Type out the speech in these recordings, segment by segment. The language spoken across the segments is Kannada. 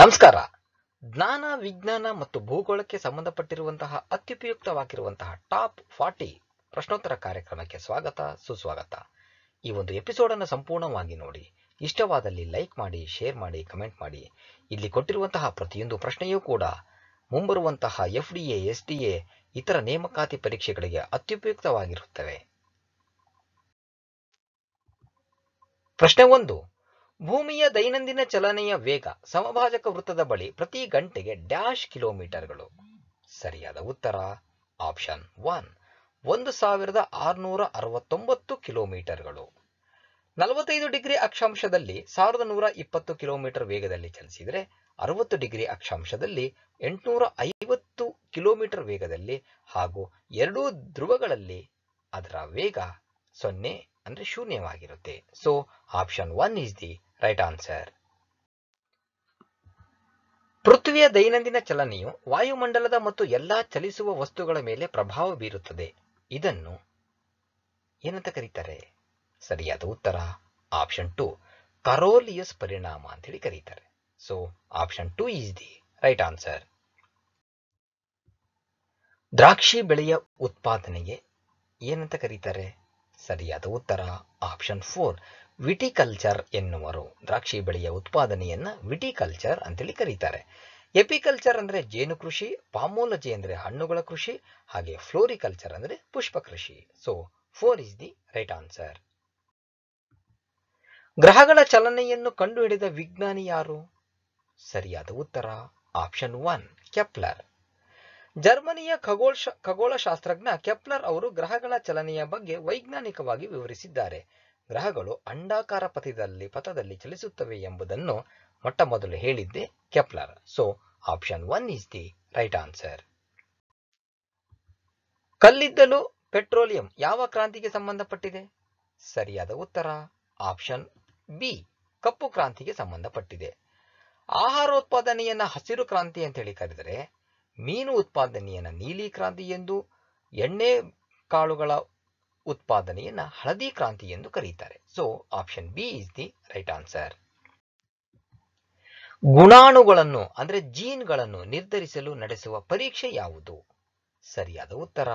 ನಮಸ್ಕಾರ ಜ್ಞಾನ ವಿಜ್ಞಾನ ಮತ್ತು ಭೂಗೋಳಕ್ಕೆ ಸಂಬಂಧಪಟ್ಟಿರುವಂತಹ ಅತ್ಯುಪಯುಕ್ತವಾಗಿರುವಂತಹ ಟಾಪ್ ಫಾರ್ಟಿ ಪ್ರಶ್ನೋತ್ತರ ಕಾರ್ಯಕ್ರಮಕ್ಕೆ ಸ್ವಾಗತ ಸುಸ್ವಾಗತ ಈ ಒಂದು ಎಪಿಸೋಡ್ ಅನ್ನು ಸಂಪೂರ್ಣವಾಗಿ ನೋಡಿ ಇಷ್ಟವಾದಲ್ಲಿ ಲೈಕ್ ಮಾಡಿ ಶೇರ್ ಮಾಡಿ ಕಮೆಂಟ್ ಮಾಡಿ ಇಲ್ಲಿ ಕೊಟ್ಟಿರುವಂತಹ ಪ್ರತಿಯೊಂದು ಪ್ರಶ್ನೆಯೂ ಕೂಡ ಮುಂಬರುವಂತಹ F D S D A ಇತರ ನೇಮಕಾತಿ ಪರೀಕ್ಷೆಗಳಿಗೆ ಅತ್ಯುಪಯುಕ್ತವಾಗಿರುತ್ತವೆ ಪ್ರಶ್ನೆ ಒಂದು ಭೂಮಿಯ ದೈನಂದಿನ ಚಲನೆಯ ವೇಗ ಸಮಭಾಜಕ ವೃತ್ತದ ಬಳಿ ಪ್ರತಿ ಗಂಟೆಗೆ ಡ್ಯಾಶ್ ಕಿಲೋಮೀಟರ್ಗಳು ಸರಿಯಾದ ಉತ್ತರ ಆಪ್ಷನ್ ಒನ್ ಒಂದು ಸಾವಿರದ ಆರುನೂರ ಅರವತ್ತೊಂಬತ್ತು ಕಿಲೋಮೀಟರ್ಗಳು ನಲವತ್ತೈದು ಡಿಗ್ರಿ ಅಕ್ಷಾಂಶದಲ್ಲಿ ಸಾವಿರದ ನೂರ ಇಪ್ಪತ್ತು ಕಿಲೋಮೀಟರ್ ವೇಗದಲ್ಲಿ ಚಲಿಸಿದರೆ ಅರವತ್ತು ಡಿಗ್ರಿ ಅಕ್ಷಾಂಶದಲ್ಲಿ ಎಂಟುನೂರ ಐವತ್ತು ಕಿಲೋಮೀಟರ್ ವೇಗದಲ್ಲಿ ಹಾಗೂ ಎರಡೂ ಧ್ರುವಗಳಲ್ಲಿ ಅದರ ವೇಗ ಸೊನ್ನೆ ಅಂದರೆ ಶೂನ್ಯವಾಗಿರುತ್ತೆ so option one is the right answer ಪೃಥ್ವಿಯ ದೈನಂದಿನ ಚಲನೆಯು ವಾಯುಮಂಡಲದ ಮತ್ತು ಎಲ್ಲಾ ಚಲಿಸುವ ವಸ್ತುಗಳ ಮೇಲೆ ಪ್ರಭಾವ ಬೀರುತ್ತದೆ ಇದನ್ನು ಏನಂತ ಕರೀತಾರೆ ಸರಿಯಾದ ಉತ್ತರ ಆಪ್ಷನ್ ಟು ಕರೋಲಿಯಸ್ ಪರಿಣಾಮ ಅಂತ ಹೇಳಿ ಕರೀತಾರೆ so option two is the right answer ದ್ರಾಕ್ಷಿ ಬೆಳೆಯ ಉತ್ಪಾದನೆಗೆ ಏನಂತ ಕರೀತಾರೆ ಸರಿಯಾದ ಉತ್ತರ ಆಪ್ಷನ್ ಫೋರ್ ವಿಟಿಕಲ್ಚರ್ ಎನ್ನುವರು ದ್ರಾಕ್ಷಿ ಬೆಳೆಯ ಉತ್ಪಾದನೆಯನ್ನ ವಿಟಿಕಲ್ಚರ್ ಅಂತೇಳಿ ಕರೀತಾರೆ ಎಪಿಕಲ್ಚರ್ ಅಂದ್ರೆ ಜೇನು ಕೃಷಿ ಪಾಮೋಲಜಿ ಅಂದ್ರೆ ಹಣ್ಣುಗಳ ಕೃಷಿ ಹಾಗೆ ಫ್ಲೋರಿಕಲ್ಚರ್ ಅಂದ್ರೆ ಪುಷ್ಪ ಕೃಷಿ so four is the right answer ಗ್ರಹಗಳ ಚಲನೆಯನ್ನು ಕಂಡುಹಿಡಿದ ವಿಜ್ಞಾನಿ ಯಾರು ಸರಿಯಾದ ಉತ್ತರ ಆಪ್ಷನ್ ಒನ್ ಕೆಪ್ಲರ್ ಜರ್ಮನಿಯ ಖಗೋಳ ಖಗೋಳಶಾಸ್ತ್ರಜ್ಞ ಕೆಪ್ಲರ್ ಅವರು ಗ್ರಹಗಳ ಚಲನೆಯ ಬಗ್ಗೆ ವೈಜ್ಞಾನಿಕವಾಗಿ ವಿವರಿಸಿದ್ದಾರೆ ಗ್ರಹಗಳು ಅಂಡಾಕಾರ ಪಥದಲ್ಲಿ ಪಥದಲ್ಲಿ ಚಲಿಸುತ್ತವೆ ಎಂಬುದನ್ನು ಮೊಟ್ಟಮೊದಲು ಹೇಳಿದ್ದೆ Kepler so option one is the right answer ಕಲ್ಲಿದ್ದಲು ಪೆಟ್ರೋಲಿಯಂ ಯಾವ ಕ್ರಾಂತಿಗೆ ಸಂಬಂಧಪಟ್ಟಿದೆ ಸರಿಯಾದ ಉತ್ತರ ಆಪ್ಷನ್ ಬಿ ಕಪ್ಪು ಕ್ರಾಂತಿಗೆ ಸಂಬಂಧಪಟ್ಟಿದೆ ಆಹಾರೋತ್ಪಾದನೆಯನ್ನ ಹಸಿರು ಕ್ರಾಂತಿ ಅಂತ ಹೇಳಿ ಕರೆದರೆ ಮೀನು ಉತ್ಪಾದನೆಯನ್ನು ನೀಲಿ ಕ್ರಾಂತಿ ಎಂದು ಎಣ್ಣೆ ಕಾಳುಗಳ ಉತ್ಪಾದನೆಯನ್ನು ಹಳದಿ ಕ್ರಾಂತಿ ಎಂದು ಕರೀತಾರೆ so option B is the right answer ಗುಣಾಣುಗಳನ್ನು ಅಂದ್ರೆ ಜೀನ್ಗಳನ್ನು ನಿರ್ಧರಿಸಲು ನಡೆಸುವ ಪರೀಕ್ಷೆ ಯಾವುದು ಸರಿಯಾದ ಉತ್ತರ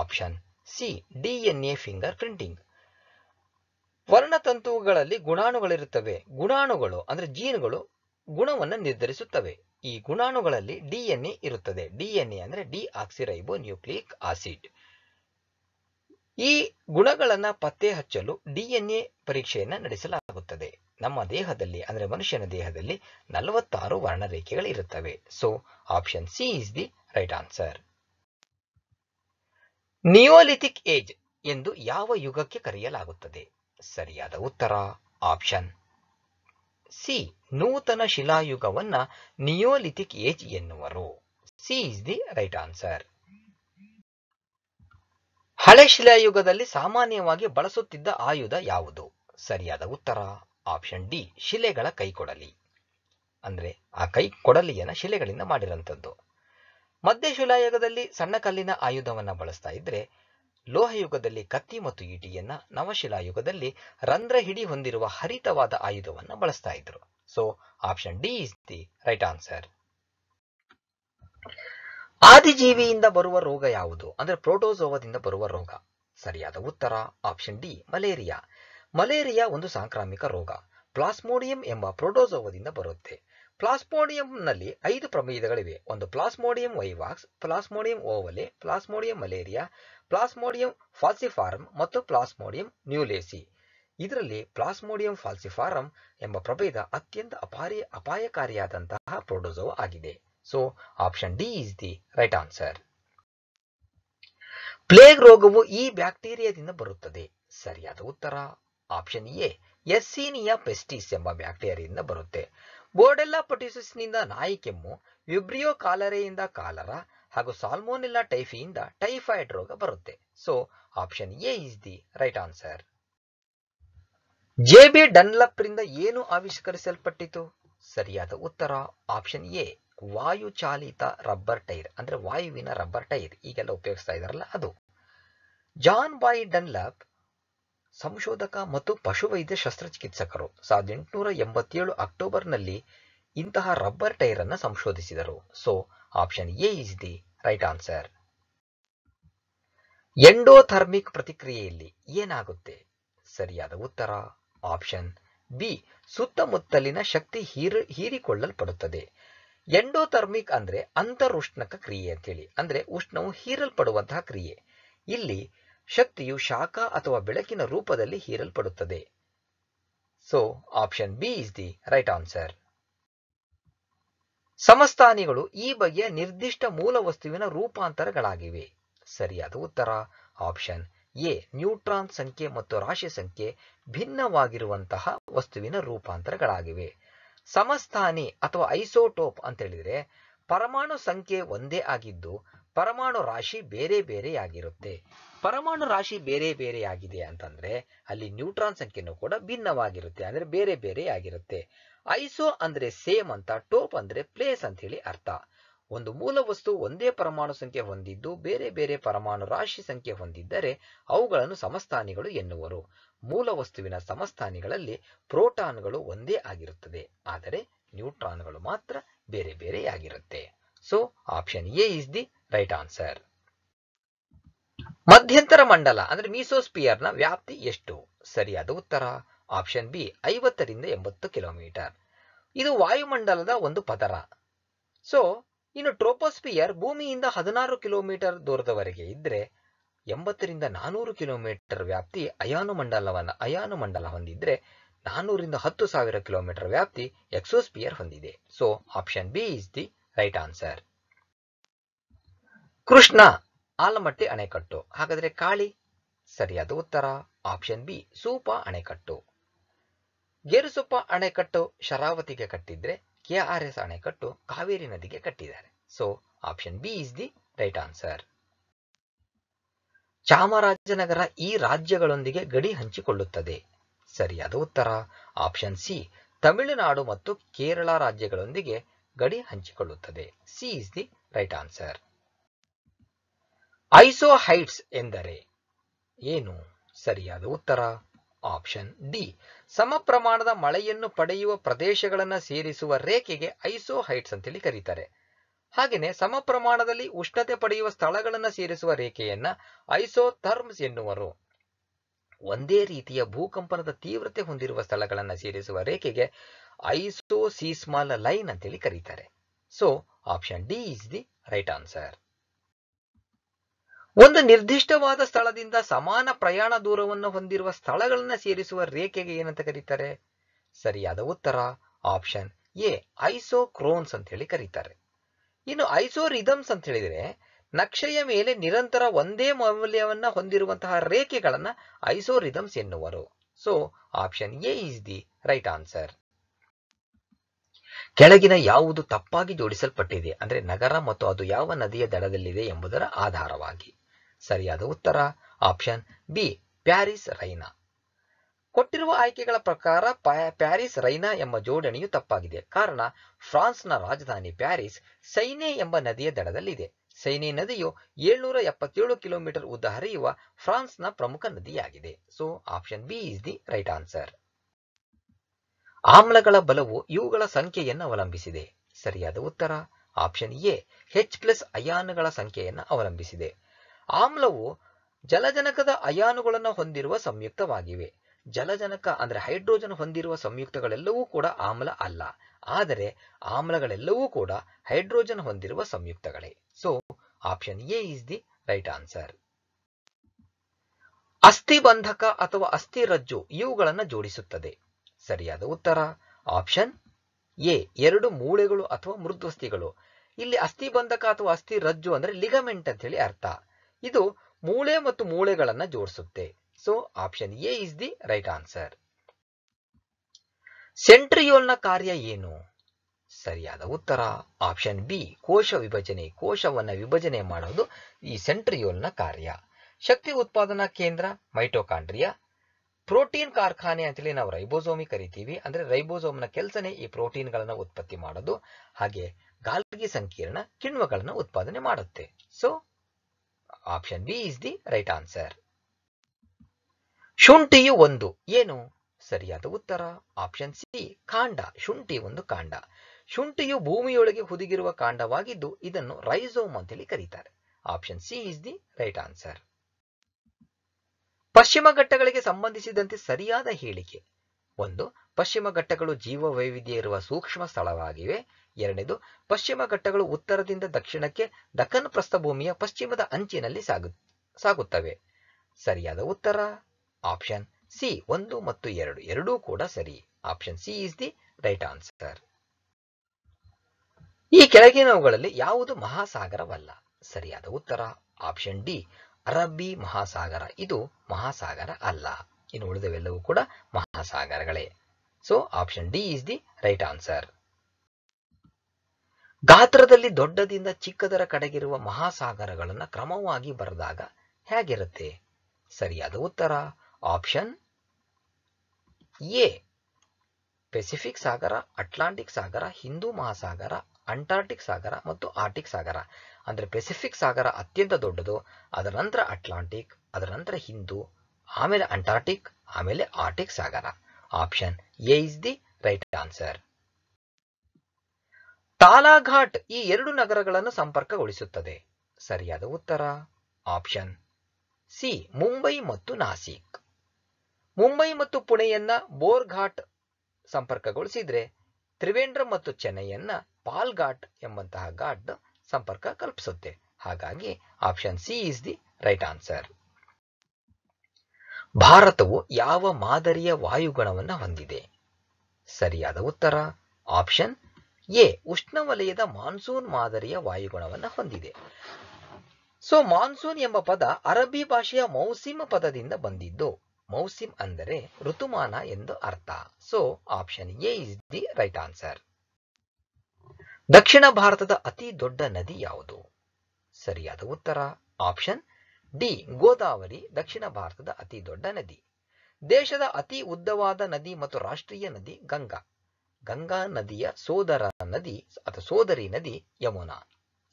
option C DNA finger printing ವರ್ಣತಂತುಗಳಲ್ಲಿ ಗುಣಾಣುಗಳಿರುತ್ತವೆ ಗುಣಾಣುಗಳು ಅಂದ್ರೆ ಜೀನ್ಗಳು ಗುಣವನ್ನು ನಿರ್ಧರಿಸುತ್ತವೆ ಈ ಗುಣಾಣುಗಳಲ್ಲಿ ಡಿಎನ್ಎ ಇರುತ್ತದೆ ಡಿಎನ್ಎ ಅಂದರೆ ರೈಬೋ ನ್ಯೂಕ್ಲಿಯಿಕ್ ಆಸಿಡ್ ಈ ಗುಣಗಳನ್ನು ಪತ್ತೆ ಹಚ್ಚಲು ಡಿಎನ್ಎ ಪರೀಕ್ಷೆಯನ್ನು ನಡೆಸಲಾಗುತ್ತದೆ ನಮ್ಮ ದೇಹದಲ್ಲಿ ಅಂದರೆ ಮನುಷ್ಯನ ದೇಹದಲ್ಲಿ ನಲವತ್ತಾರು ಇರುತ್ತವೆ so option C is the right answer Neolithic age ಎಂದು ಯಾವ ಯುಗಕ್ಕೆ ಕರೆಯಲಾಗುತ್ತದೆ ಸರಿಯಾದ ಉತ್ತರ ಆಪ್ಷನ್ ಸಿ ನೂತನ ಶಿಲಾಯುಗವನ್ನ ನಿಯೋಲಿಥಿಕ್ ಏಜ್ ಎನ್ನುವರು C is the right answer ಹಳೆ ಶಿಲಾಯುಗದಲ್ಲಿ ಸಾಮಾನ್ಯವಾಗಿ ಬಳಸುತ್ತಿದ್ದ ಆಯುಧ ಯಾವುದು ಸರಿಯಾದ ಉತ್ತರ ಆಪ್ಷನ್ ಡಿ ಶಿಲೆಗಳ ಕೈಕೊಡಲಿ ಅಂದ್ರೆ ಆ ಕೈ ಕೊಡಲಿಯನ್ನ ಶಿಲೆಗಳಿಂದ ಮಾಡಿರುವಂಥದ್ದು ಮಧ್ಯ ಶಿಲಾಯುಗದಲ್ಲಿ ಸಣ್ಣ ಕಲ್ಲಿನ ಆಯುಧವನ್ನ ಬಳಸ್ತಾ ಇದ್ರೆ ಲೋಹಯುಗದಲ್ಲಿ ಕತ್ತಿ ಮತ್ತು ಈಟಿಯನ್ನ ನವಶಿಲಾಯುಗದಲ್ಲಿ ಹಿಡಿ ಹೊಂದಿರುವ ಹರಿತವಾದ ಆಯುಧವನ್ನು ಬಳಸ್ತಾ ಇದ್ರು so option D is the right answer ಆದಿಜೀವಿಯಿಂದ ಬರುವ ರೋಗ ಯಾವುದು ಅಂದ್ರೆ ಪ್ರೋಟೋಸೋವದಿಂದ ಬರುವ ರೋಗ ಸರಿಯಾದ ಉತ್ತರ ಆಪ್ಷನ್ ಡಿ ಮಲೇರಿಯಾ ಮಲೇರಿಯಾ ಒಂದು ಸಾಂಕ್ರಾಮಿಕ ರೋಗ ಪ್ಲಾಸ್ಮೋಡಿಯಂ ಎಂಬ ಪ್ರೋಟೋಸೋವದಿಂದ ಬರುತ್ತೆ ಪ್ಲಾಸ್ಮೋಡಿಯಂನಲ್ಲಿ ಐದು ಪ್ರಭೇದಗಳಿವೆ ಒಂದು plasmodium vivax plasmodium ovale plasmodium malariae plasmodium falciparum ಮತ್ತು ಪ್ಲಾಸ್ಮೋಡಿಯಂ ನ್ಯೂಲೇಸಿ ಇದರಲ್ಲಿ ಪ್ಲಾಸ್ಮೋಡಿಯಂ ಫಾಲ್ಸಿಫಾರಂ ಎಂಬ ಪ್ರಭೇದ ಅತ್ಯಂತ ಅಪಾರಿ ಅಪಾಯಕಾರಿಯಾದಂತಹ ಪ್ರೋಟೋಸೋವ್ ಆಗಿದೆ so option D is the right answer plague ರೋಗವು ಈ ಬ್ಯಾಕ್ಟೀರಿಯಾದಿಂದ ಬರುತ್ತದೆ ಸರಿಯಾದ ಉತ್ತರ ಆಪ್ಷನ್ ಎ ಎಸ್ಸೀನಿಯಾ ಪೆಸ್ಟಿಸ್ ಎಂಬ ಬ್ಯಾಕ್ಟೀರಿಯಾದಿಂದ ಬರುತ್ತೆ ಬೋರ್ಡೆಲ್ಲಾ ಪೊಟಿಸಿಸ್ನಿಂದ ನಾಯಿ ಕೆಮ್ಮು ವಿಬ್ರಿಯೋ ಕಾಲರೆಯಿಂದ ಕಾಲರ ಹಾಗೂ ಸಾಲ್ಮೋನೆಲ್ಲಾ ಟೈಫಿಯಿಂದ ಟೈಫಾಯ್ಡ್ ರೋಗ ಬರುತ್ತೆ so option A is the right answer JB B Dunlop ರಿಂದ ಏನು ಆವಿಷ್ಕರಿಸಲ್ಪಟ್ಟಿತು ಸರಿಯಾದ ಉತ್ತರ ಆಪ್ಷನ್ ಎ ವಾಯು ಚಾಲಿತ ರಬ್ಬರ್ ಟೈರ್ ಅಂದ್ರೆ ವಾಯುವಿನ ರಬ್ಬರ್ ಟೈರ್ ಈಗೆಲ್ಲ ಉಪಯೋಗಿಸ್ತಾ ಇದಾರಲ್ಲ ಅದು ಜಾನ್ ಬಾಯಿ ಡನ್ಲಪ್ ಸಂಶೋಧಕ ಮತ್ತು ಪಶುವೈದ್ಯ ಶಸ್ತ್ರಚಿಕಿತ್ಸಕರು 1887 ಅಕ್ಟೋಬರ್ನಲ್ಲಿ ಇಂತಹ ರಬ್ಬರ್ ಟೈರ್ ಅನ್ನು ಸಂಶೋಧಿಸಿದರು so option A is the right answer endothermic ಪ್ರತಿಕ್ರಿಯೆಯಲ್ಲಿ ಏನಾಗುತ್ತೆ ಸರಿಯಾದ ಉತ್ತರ ಆಪ್ಷನ್ ಬಿ ಸುತ್ತಮುತ್ತಲಿನ ಶಕ್ತಿ ಹೀರ್ ಹೀರಿಕೊಳ್ಳಲ್ಪಡುತ್ತದೆ ಎಂಡೋಥರ್ಮಿಕ್ ಅಂದ್ರೆ ಅಂತರುಷ್ಣಕ ಕ್ರಿಯೆ ಅಂತೇಳಿ ಅಂದ್ರೆ ಉಷ್ಣವು ಹೀರಲ್ಪಡುವಂತಹ ಕ್ರಿಯೆ ಇಲ್ಲಿ ಶಕ್ತಿಯು ಶಾಖ ಅಥವಾ ಬೆಳಕಿನ ರೂಪದಲ್ಲಿ ಹೀರಲ್ಪಡುತ್ತದೆ so option B is the right answer ಸಮಸ್ಥಾನಿಗಳು ಈ ಬಗೆಯ ನಿರ್ದಿಷ್ಟ ಮೂಲ ವಸ್ತುವಿನ ರೂಪಾಂತರಗಳಾಗಿವೆ ಸರಿಯಾದ ಉತ್ತರ ಆಪ್ಷನ್ ಎ ನ್ಯೂಟ್ರಾನ್ ಸಂಖ್ಯೆ ಮತ್ತು ರಾಶಿ ಸಂಖ್ಯೆ ಭಿನ್ನವಾಗಿರುವಂತಹ ವಸ್ತುವಿನ ರೂಪಾಂತರಗಳಾಗಿವೆ ಸಮಸ್ಥಾನಿ ಅಥವಾ ಐಸೋಟೋಪ್ ಅಂತ ಹೇಳಿದ್ರೆ ಪರಮಾಣು ಸಂಖ್ಯೆ ಒಂದೇ ಆಗಿದ್ದು ಪರಮಾಣು ರಾಶಿ ಬೇರೆ ಬೇರೆಯಾಗಿರುತ್ತೆ ಪರಮಾಣು ರಾಶಿ ಬೇರೆ ಬೇರೆಯಾಗಿದೆ ಅಂತಂದ್ರೆ ಅಲ್ಲಿ ನ್ಯೂಟ್ರಾನ್ ಸಂಖ್ಯೆನೂ ಕೂಡ ಭಿನ್ನವಾಗಿರುತ್ತೆ ಅಂದ್ರೆ ಬೇರೆ ಬೇರೆ ಆಗಿರುತ್ತೆ ಐಸೋ ಅಂದ್ರೆ ಸೇಮ್ ಅಂತ ಟೋಪ್ ಅಂದ್ರೆ ಪ್ಲೇಸ್ ಅಂತ ಹೇಳಿ ಅರ್ಥ ಒಂದು ಮೂಲ ವಸ್ತು ಒಂದೇ ಪರಮಾಣು ಸಂಖ್ಯೆ ಹೊಂದಿದ್ದು ಬೇರೆ ಬೇರೆ ಪರಮಾಣು ರಾಶಿ ಸಂಖ್ಯೆ ಹೊಂದಿದ್ದರೆ ಅವುಗಳನ್ನು ಸಮಸ್ಥಾನಿಗಳು ಎನ್ನುವರು ಮೂಲ ವಸ್ತುವಿನ ಸಮಸ್ಥಾನಿಗಳಲ್ಲಿ ಪ್ರೋಟಾನ್ಗಳು ಒಂದೇ ಆಗಿರುತ್ತದೆ ಆದರೆ ನ್ಯೂಟ್ರಾನ್ಗಳು ಮಾತ್ರ ಬೇರೆ ಬೇರೆಯಾಗಿರುತ್ತೆ so option A is the right answer ಮಧ್ಯಂತರ ಮಂಡಲ ಅಂದ್ರೆ ಮೀಸೋಸ್ಪಿಯರ್ ನ ವ್ಯಾಪ್ತಿ ಎಷ್ಟು ಸರಿಯಾದ ಉತ್ತರ ಆಪ್ಷನ್ ಬಿ ಐವತ್ತರಿಂದ ಎಂಬತ್ತು ಕಿಲೋಮೀಟರ್ ಇದು ವಾಯುಮಂಡಲದ ಒಂದು ಪದರ ಸೊ ಇನ್ನು ಟ್ರೋಪೋಸ್ಪಿಯರ್ ಭೂಮಿಯಿಂದ ಹದಿನಾರು ಕಿಲೋಮೀಟರ್ ದೂರದವರೆಗೆ ಇದ್ರೆ ಎಂಬತ್ತರಿಂದ ನಾನೂರು ಕಿಲೋಮೀಟರ್ ವ್ಯಾಪ್ತಿ ಅಯಾನು ಮಂಡಲವನ್ನು ಅಯಾನು ಮಂಡಲ ಹೊಂದಿದ್ರೆ ನಾನೂರಿಂದ ಹತ್ತು ಸಾವಿರ ಕಿಲೋಮೀಟರ್ ವ್ಯಾಪ್ತಿ ಎಕ್ಸೋಸ್ಪಿಯರ್ ಹೊಂದಿದೆ so option B is the right answer Krishna Almatti ಅಣೆಕಟ್ಟು ಹಾಗಾದರೆ ಕಾಳಿ ಸರಿಯಾದ ಉತ್ತರ ಆಪ್ಷನ್ ಬಿ ಸೂಪ ಅಣೆಕಟ್ಟು ಗೇರುಸೊಪ್ಪ ಅಣೆಕಟ್ಟು ಶರಾವತಿಗೆ ಕಟ್ಟಿದ್ರೆ ಕೆಆರ್ಎಸ್ ಎಸ್ ಅಣೆಕಟ್ಟು ಕಾವೇರಿ ನದಿಗೆ ಕಟ್ಟಿದ್ದಾರೆ so option B is the right answer Chamarajanagar ಈ ರಾಜ್ಯಗಳೊಂದಿಗೆ ಗಡಿ ಹಂಚಿಕೊಳ್ಳುತ್ತದೆ ಸರಿಯಾದ ಉತ್ತರ ಆಪ್ಷನ್ ಸಿ ತಮಿಳುನಾಡು ಮತ್ತು ಕೇರಳ ರಾಜ್ಯಗಳೊಂದಿಗೆ ಗಡಿ ಹಂಚಿಕೊಳ್ಳುತ್ತದೆ C is the right answer isohyets ಎಂದರೆ ಏನು ಸರಿಯಾದ ಉತ್ತರ ಆಪ್ಷನ್ ಡಿ ಸಮ ಪ್ರಮಾಣದ ಮಳೆಯನ್ನು ಪಡೆಯುವ ಪ್ರದೇಶಗಳನ್ನು ಸೇರಿಸುವ ರೇಖೆಗೆ ಐಸೋಹೈಟ್ಸ್ ಅಂತೇಳಿ ಕರೀತಾರೆ ಹಾಗೆಯೇ ಸಮ ಪ್ರಮಾಣದಲ್ಲಿ ಉಷ್ಣತೆ ಪಡೆಯುವ ಸ್ಥಳಗಳನ್ನು ಸೇರಿಸುವ ರೇಖೆಯನ್ನ ಐಸೋಥರ್ಮ್ಸ್ ಎನ್ನುವರು ಒಂದೇ ರೀತಿಯ ಭೂಕಂಪನದ ತೀವ್ರತೆ ಹೊಂದಿರುವ ಸ್ಥಳಗಳನ್ನು ಸೇರಿಸುವ ರೇಖೆಗೆ ಐಸೋಸೀಸ್ಮಾಲ ಲೈನ್ ಅಂತೇಳಿ ಕರೀತಾರೆ so option D is the right answer ಒಂದು ನಿರ್ದಿಷ್ಟವಾದ ಸ್ಥಳದಿಂದ ಸಮಾನ ಪ್ರಯಾಣ ದೂರವನ್ನು ಹೊಂದಿರುವ ಸ್ಥಳಗಳನ್ನು ಸೇರಿಸುವ ರೇಖೆಗೆ ಏನಂತ ಕರೀತಾರೆ ಸರಿಯಾದ ಉತ್ತರ ಆಪ್ಷನ್ ಎ ಐಸೋಕ್ರೋನ್ಸ್ ಅಂತ ಹೇಳಿ ಕರೀತಾರೆ ಇನ್ನು ಐಸೋರಿದಮ್ಸ್ ಅಂತ ಹೇಳಿದರೆ ನಕ್ಷೆಯ ಮೇಲೆ ನಿರಂತರ ಒಂದೇ ಮೌಲ್ಯವನ್ನ ಹೊಂದಿರುವಂತಹ ರೇಖೆಗಳನ್ನ ಐಸೋರಿದಮ್ಸ್ ಎನ್ನುವರು so option A is the right answer ಕೆಳಗಿನ ಯಾವುದು ತಪ್ಪಾಗಿ ಜೋಡಿಸಲ್ಪಟ್ಟಿದೆ ಅಂದ್ರೆ ನಗರ ಮತ್ತು ಅದು ಯಾವ ನದಿಯ ದಡದಲ್ಲಿದೆ ಎಂಬುದರ ಆಧಾರವಾಗಿ ಸರಿಯಾದ ಉತ್ತರ ಆಪ್ಷನ್ ಬಿ ಪ್ಯಾರಿಸ್ ರೈನಾ ಕೊಟ್ಟಿರುವ ಆಯ್ಕೆಗಳ ಪ್ರಕಾರ ಪ್ಯಾರಿಸ್ ರೈನಾ ಎಂಬ ಜೋಡಣೆಯು ತಪ್ಪಾಗಿದೆ ಕಾರಣ ಫ್ರಾನ್ಸ್ನ ರಾಜಧಾನಿ ಪ್ಯಾರಿಸ್ ಸೈನೆ ಎಂಬ ನದಿಯ ದಡದಲ್ಲಿದೆ ಸೈನೆ ನದಿಯು ಏಳ್ನೂರ ಎಪ್ಪತ್ತೇಳು ಕಿಲೋಮೀಟರ್ ಉದ್ದ ಹರಿಯುವ ಫ್ರಾನ್ಸ್ನ ಪ್ರಮುಖ ನದಿಯಾಗಿದೆ so option B is the right answer ಆಮ್ಲಗಳ ಬಲವು ಇವುಗಳ ಸಂಖ್ಯೆಯನ್ನು ಅವಲಂಬಿಸಿದೆ ಸರಿಯಾದ ಉತ್ತರ ಆಪ್ಷನ್ ಎ ಹೆಚ್ ಪ್ಲಸ್ ಅಯಾನುಗಳ ಸಂಖ್ಯೆಯನ್ನು ಅವಲಂಬಿಸಿದೆ ಆಮ್ಲವು ಜಲಜನಕದ ಅಯಾನುಗಳನ್ನು ಹೊಂದಿರುವ ಸಂಯುಕ್ತವಾಗಿವೆ ಜಲಜನಕ ಅಂದರೆ ಹೈಡ್ರೋಜನ್ ಹೊಂದಿರುವ ಸಂಯುಕ್ತಗಳೆಲ್ಲವೂ ಕೂಡ ಆಮ್ಲ ಅಲ್ಲ ಆದರೆ ಆಮ್ಲಗಳೆಲ್ಲವೂ ಕೂಡ ಹೈಡ್ರೋಜನ್ ಹೊಂದಿರುವ ಸಂಯುಕ್ತಗಳೇ so option A is the right answer ಅಸ್ಥಿಬಂಧಕ ಅಥವಾ ಅಸ್ಥಿರಜ್ಜು ಇವುಗಳನ್ನು ಜೋಡಿಸುತ್ತದೆ ಸರಿಯಾದ ಉತ್ತರ ಆಪ್ಷನ್ ಎ ಎರಡು ಮೂಳೆಗಳು ಅಥವಾ ಮೃದ್ವಸ್ಥಿಗಳು ಇಲ್ಲಿ ಅಸ್ಥಿಬಂಧಕ ಅಥವಾ ಅಸ್ಥಿರಜ್ಜು ಅಂದ್ರೆ ಲಿಗಮೆಂಟ್ ಅಂತ ಹೇಳಿ ಅರ್ಥ ಇದು ಮೂಳೆ ಮತ್ತು ಮೂಳೆಗಳನ್ನ ಜೋಡಿಸುತ್ತೆ so option A is the right answer ಸೆಂಟ್ರಿಯೋಲ್ನ ಕಾರ್ಯ ಏನು ಸರಿಯಾದ ಉತ್ತರ ಆಪ್ಷನ್ ಬಿ ಕೋಶ ವಿಭಜನೆ ಕೋಶವನ್ನು ವಿಭಜನೆ ಮಾಡೋದು ಈ ಸೆಂಟ್ರಿಯೋಲ್ನ ಕಾರ್ಯ ಶಕ್ತಿ ಉತ್ಪಾದನಾ ಕೇಂದ್ರ ಮೈಟೋಕಾಂಡ್ರಿಯಾ ಪ್ರೋಟೀನ್ ಕಾರ್ಖಾನೆ ಅಂತೇಳಿ ನಾವು ರೈಬೋಸೋಮಿ ಕರಿತೀವಿ ಅಂದ್ರೆ ನ ಕೆಲಸನೇ ಈ ಪ್ರೋಟೀನ್ ಗಳನ್ನ ಉತ್ಪತ್ತಿ ಮಾಡೋದು ಹಾಗೆ ಗಾಲ್ಗಿ ಸಂಕೀರ್ಣ ಕಿಣ್ವಗಳನ್ನ ಉತ್ಪಾದನೆ ಮಾಡುತ್ತೆ so option B is the right answer ಶುಂಠಿಯು ಒಂದು ಏನು ಸರಿಯಾದ ಉತ್ತರ ಆಪ್ಷನ್ ಸಿ ಕಾಂಡ ಶುಂಠಿ ಒಂದು ಕಾಂಡ ಶುಂಠಿಯು ಭೂಮಿಯೊಳಗೆ ಹುದುಗಿರುವ ಕಾಂಡವಾಗಿದ್ದು ಇದನ್ನು ರೈಸೋಮ್ ಅಂತೇಳಿ ಕರೀತಾರೆ option C is the right answer ಪಶ್ಚಿಮ ಘಟ್ಟಗಳಿಗೆ ಸಂಬಂಧಿಸಿದಂತೆ ಸರಿಯಾದ ಹೇಳಿಕೆ ಒಂದು ಪಶ್ಚಿಮ ಘಟ್ಟಗಳು ಜೀವವೈವಿಧ್ಯ ಇರುವ ಸೂಕ್ಷ್ಮ ಸ್ಥಳವಾಗಿವೆ ಎರಡನೇದು ಪಶ್ಚಿಮ ಘಟ್ಟಗಳು ಉತ್ತರದಿಂದ ದಕ್ಷಿಣಕ್ಕೆ ದಖನ್ ಪ್ರಸ್ಥಭೂಮಿಯ ಪಶ್ಚಿಮದ ಅಂಚಿನಲ್ಲಿ ಸಾಗು ಸಾಗುತ್ತವೆ ಸರಿಯಾದ ಉತ್ತರ ಆಪ್ಷನ್ ಸಿ ಒಂದು ಮತ್ತು ಎರಡು ಎರಡೂ ಕೂಡ ಸರಿ option C is the right answer ಈ ಕೆಳಗಿನವುಗಳಲ್ಲಿ ಯಾವುದು ಮಹಾಸಾಗರವಲ್ಲ ಸರಿಯಾದ ಉತ್ತರ ಆಪ್ಷನ್ ಡಿ ಅರಬ್ಬಿ ಮಹಾಸಾಗರ ಇದು ಮಹಾಸಾಗರ ಅಲ್ಲ ಇನ್ನು ಉಳಿದವೆಲ್ಲವೂ ಕೂಡ ಮಹಾಸಾಗರಗಳೇ so option D is the right answer ಗಾತ್ರದಲ್ಲಿ ದೊಡ್ಡದಿಂದ ಚಿಕ್ಕದರ ಕಡೆಗಿರುವ ಮಹಾಸಾಗರಗಳನ್ನು ಕ್ರಮವಾಗಿ ಬರೆದಾಗ ಹೇಗಿರುತ್ತೆ ಸರಿಯಾದ ಉತ್ತರ ಆಪ್ಷನ್ ಎ ಪೆಸಿಫಿಕ್ ಸಾಗರ ಅಟ್ಲಾಂಟಿಕ್ ಸಾಗರ ಹಿಂದೂ ಮಹಾಸಾಗರ ಅಂಟಾರ್ಟಿಕ್ ಸಾಗರ ಮತ್ತು ಆರ್ಟಿಕ್ ಸಾಗರ ಅಂದರೆ ಪೆಸಿಫಿಕ್ ಸಾಗರ ಅತ್ಯಂತ ದೊಡ್ಡದು ಅದರ ನಂತರ ಅಟ್ಲಾಂಟಿಕ್ ಅದರ ನಂತರ ಹಿಂದೂ ಆಮೇಲೆ ಅಂಟಾರ್ಟಿಕ್ ಆಮೇಲೆ ಆರ್ಟಿಕ್ ಸಾಗರ option A is the right answer Talaghat ಈ ಎರಡು ನಗರಗಳನ್ನು ಸಂಪರ್ಕಗೊಳಿಸುತ್ತದೆ ಸರಿಯಾದ ಉತ್ತರ ಆಪ್ಷನ್ ಸಿ ಮುಂಬೈ ಮತ್ತು ನಾಸಿಕ್ ಮುಂಬೈ ಮತ್ತು ಪುಣೆಯನ್ನ ಬೋರ್ಘಾಟ್ ಸಂಪರ್ಕಗೊಳಿಸಿದ್ರೆ ತ್ರಿವೇಂದ್ರ ಮತ್ತು ಚೆನ್ನೈಯನ್ನ ಪಾಲ್ಘಾಟ್ ಎಂಬಂತಹ ಘಾಟ್ ಸಂಪರ್ಕ ಕಲ್ಪಿಸುತ್ತೆ ಹಾಗಾಗಿ option C is the right answer ಭಾರತವು ಯಾವ ಮಾದರಿಯ ವಾಯುಗುಣವನ್ನು ಹೊಂದಿದೆ ಸರಿಯಾದ ಉತ್ತರ ಆಪ್ಷನ್ ಎ ಉಷ್ಣವಲಯದ ಮಾನ್ಸೂನ್ ಮಾದರಿಯ ವಾಯುಗುಣವನ್ನು ಹೊಂದಿದೆ ಸೊ ಮಾನ್ಸೂನ್ ಎಂಬ ಪದ ಅರಬ್ಬಿ ಭಾಷೆಯ ಮೌಸಿಮ್ ಪದದಿಂದ ಬಂದಿದ್ದು ಮೌಸಿಮ್ ಅಂದರೆ ಋತುಮಾನ ಎಂದು ಅರ್ಥ so option A is the right answer ದಕ್ಷಿಣ ಭಾರತದ ಅತಿ ದೊಡ್ಡ ನದಿ ಯಾವುದು ಸರಿಯಾದ ಉತ್ತರ ಆಪ್ಷನ್ ಡಿ ಗೋದಾವರಿ ದಕ್ಷಿಣ ಭಾರತದ ಅತಿ ದೊಡ್ಡ ನದಿ ದೇಶದ ಅತಿ ಉದ್ದವಾದ ನದಿ ಮತ್ತು ರಾಷ್ಟ್ರೀಯ ನದಿ ಗಂಗಾ ಗಂಗಾ ನದಿಯ ಸೋದರ ನದಿ ಅಥವಾ ಸೋದರಿ ನದಿ Yamuna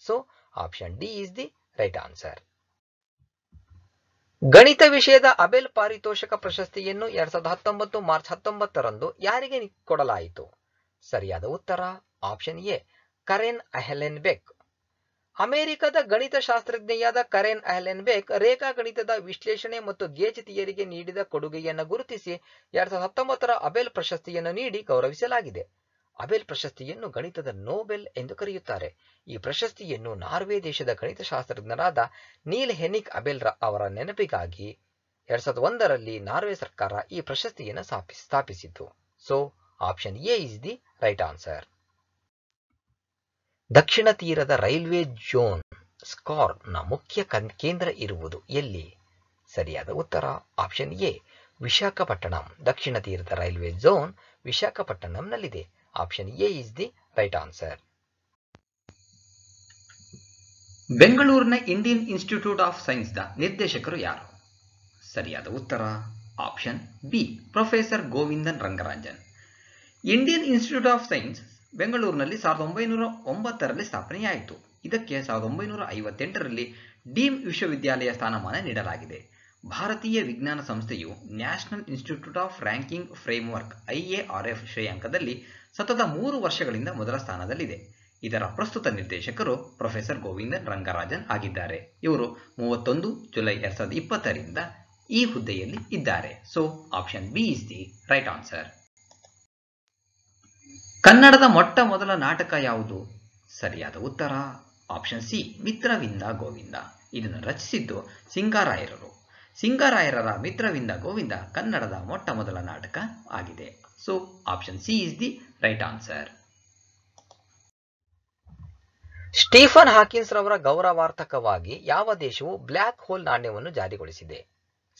so option D is the right answer ಗಣಿತ ವಿಷಯದ ಅಬೆಲ್ ಪಾರಿತೋಷಕ ಪ್ರಶಸ್ತಿಯನ್ನು ಎರಡ್ ಸಾವಿರದ ಹತ್ತೊಂಬತ್ತು ಮಾರ್ಚ್ ಹತ್ತೊಂಬತ್ತರಂದು ಯಾರಿಗೆ ಕೊಡಲಾಯಿತು ಸರಿಯಾದ ಉತ್ತರ ಆಪ್ಷನ್ ಎ ಕರೆನ್ ಅಹೆಲೆನ್ ಬೆಕ್ ಅಮೆರಿಕದ ಗಣಿತಶಾಸ್ತ್ರಜ್ಞೆಯಾದ ಕರೆನ್ ರೇಖಾ ಗಣಿತದ ವಿಶ್ಲೇಷಣೆ ಮತ್ತು ಗೇಜ್ ಥಿಯರಿಗೆ ನೀಡಿದ ಕೊಡುಗೆಯನ್ನು ಗುರುತಿಸಿ ಎರಡ್ ಸಾವಿರದ ಹತ್ತೊಂಬತ್ತರ ಅಬೆಲ್ ಪ್ರಶಸ್ತಿಯನ್ನು ನೀಡಿ ಗೌರವಿಸಲಾಗಿದೆ. ಅಬೆಲ್ ಪ್ರಶಸ್ತಿಯನ್ನು ಗಣಿತದ ನೋಬೆಲ್ ಎಂದು ಕರೆಯುತ್ತಾರೆ. ಈ ಪ್ರಶಸ್ತಿಯನ್ನು ನಾರ್ವೆ ದೇಶದ ಗಣಿತಶಾಸ್ತ್ರಜ್ಞರಾದ ನೀಲ್ ಹೆನಿಕ್ ಅಬೆಲ್ ಅವರ ನೆನಪಿಗಾಗಿ ಎರಡ್ ಸಾವಿರದ ಒಂದರಲ್ಲಿ ನಾರ್ವೆ ಸರ್ಕಾರ ಈ ಪ್ರಶಸ್ತಿಯನ್ನು ಸ್ಥಾಪಿಸಿತು. So option A is the right answer. ದಕ್ಷಿಣ ತೀರದ ರೈಲ್ವೆ ಜೋನ್ ಸ್ಕಾರ್ನ ಮುಖ್ಯ ಕೇಂದ್ರ ಇರುವುದು ಎಲ್ಲಿ ಸರಿಯಾದ ಉತ್ತರ ಆಪ್ಷನ್ ಎ ವಿಶಾಖಪಟ್ಟಣಂ ದಕ್ಷಿಣ ತೀರದ ರೈಲ್ವೆ ಝೋನ್ ವಿಶಾಖಪಟ್ಟಣಂನಲ್ಲಿದೆ option A is the right answer ಬೆಂಗಳೂರಿನ ಇಂಡಿಯನ್ ಇನ್ಸ್ಟಿಟ್ಯೂಟ್ ಆಫ್ ಸೈನ್ಸ್ನ ನಿರ್ದೇಶಕರು ಯಾರು ಸರಿಯಾದ ಉತ್ತರ option B professor Govindan Rangarajan Indian Institute of Science ಬೆಂಗಳೂರಿನಲ್ಲಿ ಸಾವಿರದ ಒಂಬೈನೂರ ಒಂಬತ್ತರಲ್ಲಿ ಸ್ಥಾಪನೆಯಾಯಿತು ಇದಕ್ಕೆ ಸಾವಿರದ ಒಂಬೈನೂರ ಐವತ್ತೆಂಟರಲ್ಲಿ ಡೀಮ್ ವಿಶ್ವವಿದ್ಯಾಲಯ ಸ್ಥಾನಮಾನ ನೀಡಲಾಗಿದೆ ಭಾರತೀಯ ವಿಜ್ಞಾನ ಸಂಸ್ಥೆಯು National Institute of Ranking Framework IARF ಶ್ರೇಯಾಂಕದಲ್ಲಿ ಸತತ ಮೂರು ವರ್ಷಗಳಿಂದ ಮೊದಲ ಸ್ಥಾನದಲ್ಲಿದೆ ಇದರ ಪ್ರಸ್ತುತ ನಿರ್ದೇಶಕರು ಪ್ರೊಫೆಸರ್ ಗೋವಿಂದನ್ ರಂಗರಾಜನ್ ಆಗಿದ್ದಾರೆ ಇವರು ಮೂವತ್ತೊಂದು ಜುಲೈ ಎರಡ್ ಸಾವಿರದ ಇಪ್ಪತ್ತರಿಂದ ಈ ಹುದ್ದೆಯಲ್ಲಿ ಇದ್ದಾರೆ so option B is the right answer ಕನ್ನಡದ ಮೊಟ್ಟ ಮೊದಲ ನಾಟಕ ಯಾವುದು ಸರಿಯಾದ ಉತ್ತರ ಆಪ್ಷನ್ ಸಿ ಮಿತ್ರವಿಂದ ಗೋವಿಂದ ಇದನ್ನು ರಚಿಸಿದ್ದು ಸಿಂಗಾರಾಯರರು ಸಿಂಗಾರಾಯರರ ಮಿತ್ರವಿಂದ ಗೋವಿಂದ ಕನ್ನಡದ ಮೊಟ್ಟ ಮೊದಲ ನಾಟಕ ಆಗಿದೆ so option C is the right answer Stephen Hawkins ರವರ ಗೌರವಾರ್ಥಕವಾಗಿ ಯಾವ ದೇಶವು ಬ್ಲ್ಯಾಕ್ ಹೋಲ್ ನಾಣ್ಯವನ್ನು ಜಾರಿಗೊಳಿಸಿದೆ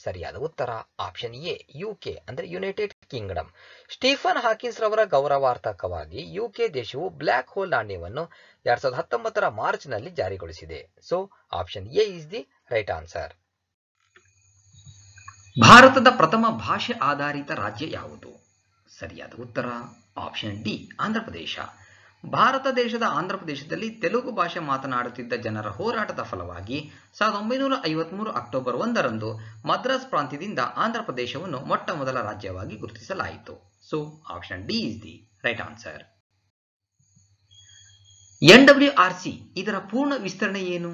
ಸರಿಯಾದ ಉತ್ತರ ಆಪ್ಷನ್ ಎ ಯುಕೆ ಅಂದ್ರೆ ಯುನೈಟೆಡ್ ಕಿಂಗ್ಡಮ್ ಸ್ಟೀಫನ್ ಹಾಕಿನ್ಸ್ ರವರ ಗೌರವಾರ್ಥಕವಾಗಿ ಯುಕೆ ದೇಶವು ಬ್ಲ್ಯಾಕ್ ಹೋಲ್ ನಾಣ್ಯವನ್ನು ಎರಡ್ ಸಾವಿರದ ಹತ್ತೊಂಬತ್ತರ ಮಾರ್ಚ್ ನಲ್ಲಿ ಜಾರಿಗೊಳಿಸಿದೆ so option A is the right answer ಭಾರತದ ಪ್ರಥಮ ಭಾಷೆ ಆಧಾರಿತ ರಾಜ್ಯ ಯಾವುದು ಸರಿಯಾದ ಉತ್ತರ ಆಪ್ಷನ್ ಡಿ ಆಂಧ್ರಪ್ರದೇಶ ಭಾರತ ದೇಶದ ಪ್ರದೇಶದಲ್ಲಿ ತೆಲುಗು ಭಾಷೆ ಮಾತನಾಡುತ್ತಿದ್ದ ಜನರ ಹೋರಾಟದ ಫಲವಾಗಿ ಸಾವಿರದ ಒಂಬೈನೂರ ಐವತ್ಮೂರು ಅಕ್ಟೋಬರ್ ಒಂದರಂದು ಮದ್ರಾಸ್ ಪ್ರಾಂತ್ಯದಿಂದ ಆಂಧ್ರ ಆಂಧ್ರಪ್ರದೇಶವನ್ನು ಮೊಟ್ಟಮೊದಲ ರಾಜ್ಯವಾಗಿ ಗುರುತಿಸಲಾಯಿತು so option D is the right answer N W R C ಇದರ ಪೂರ್ಣ ವಿಸ್ತರಣೆ ಏನು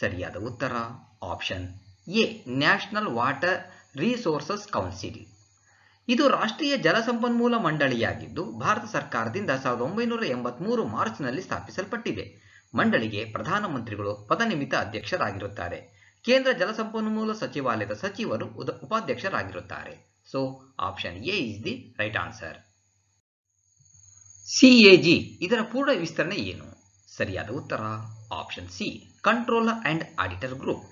ಸರಿಯಾದ ಉತ್ತರ option A National Water Resources Council ಇದು ರಾಷ್ಟ್ರೀಯ ಜಲಸಂಪನ್ಮೂಲ ಮಂಡಳಿಯಾಗಿದ್ದು ಭಾರತ ಸರ್ಕಾರದಿಂದ ಸಾವಿರದ ಒಂಬೈನೂರ ಎಂಬತ್ಮೂರು ಮಾರ್ಚ್ನಲ್ಲಿ ಸ್ಥಾಪಿಸಲ್ಪಟ್ಟಿದೆ ಮಂಡಳಿಗೆ ಪ್ರಧಾನಮಂತ್ರಿಗಳು ಪದನಿಮಿತ ಅಧ್ಯಕ್ಷರಾಗಿರುತ್ತಾರೆ ಕೇಂದ್ರ ಜಲಸಂಪನ್ಮೂಲ ಸಚಿವಾಲಯದ ಸಚಿವರು ಉಪಾಧ್ಯಕ್ಷರಾಗಿರುತ್ತಾರೆ so option A is the right answer CAG ಇದರ ಪೂರ್ಣ ವಿಸ್ತರಣೆ ಏನು ಸರಿಯಾದ ಉತ್ತರ option C Controller and Auditor Group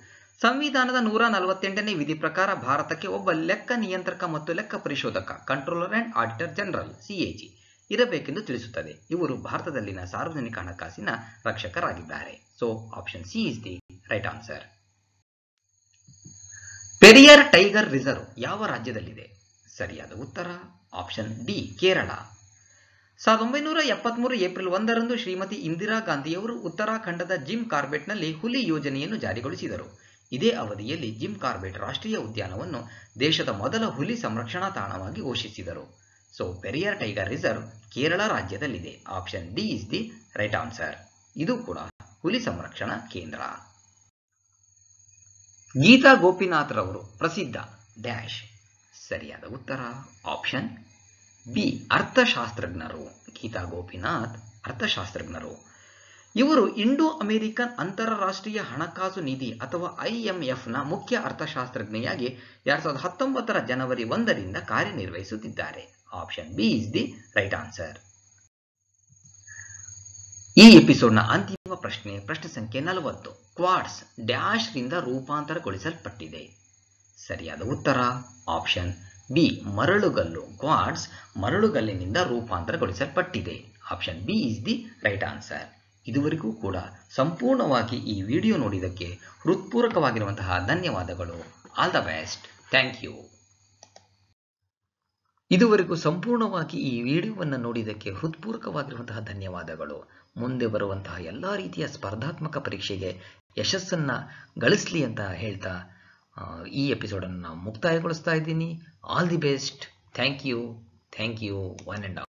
ಸಂವಿಧಾನದ ನೂರ ನಲವತ್ತೆಂಟನೇ ವಿಧಿ ಪ್ರಕಾರ ಭಾರತಕ್ಕೆ ಒಬ್ಬ ಲೆಕ್ಕ ನಿಯಂತ್ರಕ ಮತ್ತು ಲೆಕ್ಕ ಪರಿಶೋಧಕ controller and auditor general CAG ಇರಬೇಕೆಂದು ತಿಳಿಸುತ್ತದೆ ಇವರು ಭಾರತದಲ್ಲಿನ ಸಾರ್ವಜನಿಕ ಹಣಕಾಸಿನ ರಕ್ಷಕರಾಗಿದ್ದಾರೆ so option C is the right answer Periyar tiger reserve ಯಾವ ರಾಜ್ಯದಲ್ಲಿದೆ ಸರಿಯಾದ ಉತ್ತರ ಆಪ್ಷನ್ ಡಿ ಕೇರಳ ಸಾವಿರದ ಒಂಬೈನೂರ ಮೂರು ಏಪ್ರಿಲ್ ಒಂದರಂದು ಶ್ರೀಮತಿ ಇಂದಿರಾ ಗಾಂಧಿಯವರು ಉತ್ತರಾಖಂಡದ ಜಿಮ್ ಕಾರ್ಬೆಟ್ನಲ್ಲಿ ಹುಲಿ ಯೋಜನೆಯನ್ನು ಜಾರಿಗೊಳಿಸಿದರು ಇದೇ ಅವಧಿಯಲ್ಲಿ ಜಿಮ್ ಕಾರ್ಬೆಟ್ ರಾಷ್ಟ್ರೀಯ ಉದ್ಯಾನವನ್ನು ದೇಶದ ಮೊದಲ ಹುಲಿ ಸಂರಕ್ಷಣಾ ತಾಣವಾಗಿ ಘೋಷಿಸಿದರು so Periyar tiger reserve Kerala ರಾಜ್ಯದಲ್ಲಿದೆ option D is the right answer ಇದು ಕೂಡ ಹುಲಿ ಸಂರಕ್ಷಣಾ ಕೇಂದ್ರ ಗೀತಾ ರವರು ಪ್ರಸಿದ್ಧ ಡ್ಯಾಶ್ ಸರಿಯಾದ ಉತ್ತರ ಆಪ್ಷನ್ ಬಿ ಅರ್ಥಶಾಸ್ತ್ರಜ್ಞರು ಗೀತಾ ಗೋಪಿನಾಥ್ ಅರ್ಥಶಾಸ್ತ್ರಜ್ಞರು ಇವರು ಇಂಡೋ ಅಮೆರಿಕನ್ ಅಂತಾರಾಷ್ಟ್ರೀಯ ಹಣಕಾಸು ನಿಧಿ ಅಥವಾ ಐಎಂಎಫ್ನ ಮುಖ್ಯ ಅರ್ಥಶಾಸ್ತ್ರಜ್ಞೆಯಾಗಿ ಎರಡ್ ಸಾವಿರದ ಹತ್ತೊಂಬತ್ತರ ಜನವರಿ ಒಂದರಿಂದ ಕಾರ್ಯನಿರ್ವಹಿಸುತ್ತಿದ್ದಾರೆ option B is the right answer ಈ ಎಪಿಸೋಡ್ನ ಅಂತಿಮ ಪ್ರಶ್ನೆ ಪ್ರಶ್ನೆ ಸಂಖ್ಯೆ ನಲವತ್ತು ಕ್ವಾಡ್ಸ್ ಡ್ಯಾಶ್ ರಿಂದ ರೂಪಾಂತರಗೊಳಿಸಲ್ಪಟ್ಟಿದೆ ಸರಿಯಾದ ಉತ್ತರ ಆಪ್ಷನ್ ಬಿ ಮರಳುಗಲ್ಲು ಕ್ವಾಡ್ಸ್ ಮರಳುಗಲ್ಲಿನಿಂದ ರೂಪಾಂತರಗೊಳಿಸಲ್ಪಟ್ಟಿದೆ option B is the right answer ಇದುವರೆಗೂ ಕೂಡ ಸಂಪೂರ್ಣವಾಗಿ ಈ ವಿಡಿಯೋ ನೋಡಿದಕ್ಕೆ ಹೃತ್ಪೂರ್ವಕವಾಗಿರುವಂತಹ ಧನ್ಯವಾದಗಳು all the best thank you ಇದುವರೆಗೂ ಸಂಪೂರ್ಣವಾಗಿ ಈ ವಿಡಿಯೋವನ್ನು ನೋಡಿದಕ್ಕೆ ಹೃತ್ಪೂರ್ವಕವಾಗಿರುವಂತಹ ಧನ್ಯವಾದಗಳು ಮುಂದೆ ಬರುವಂತಹ ಎಲ್ಲ ರೀತಿಯ ಸ್ಪರ್ಧಾತ್ಮಕ ಪರೀಕ್ಷೆಗೆ ಯಶಸ್ಸನ್ನ ಗಳಿಸ್ಲಿ ಅಂತ ಹೇಳ್ತಾ ಈ ಎಪಿಸೋಡ್ ಅನ್ನು ಮುಕ್ತಾಯಗೊಳಿಸ್ತಾ ಇದ್ದೀನಿ all the best thank you thank you one and of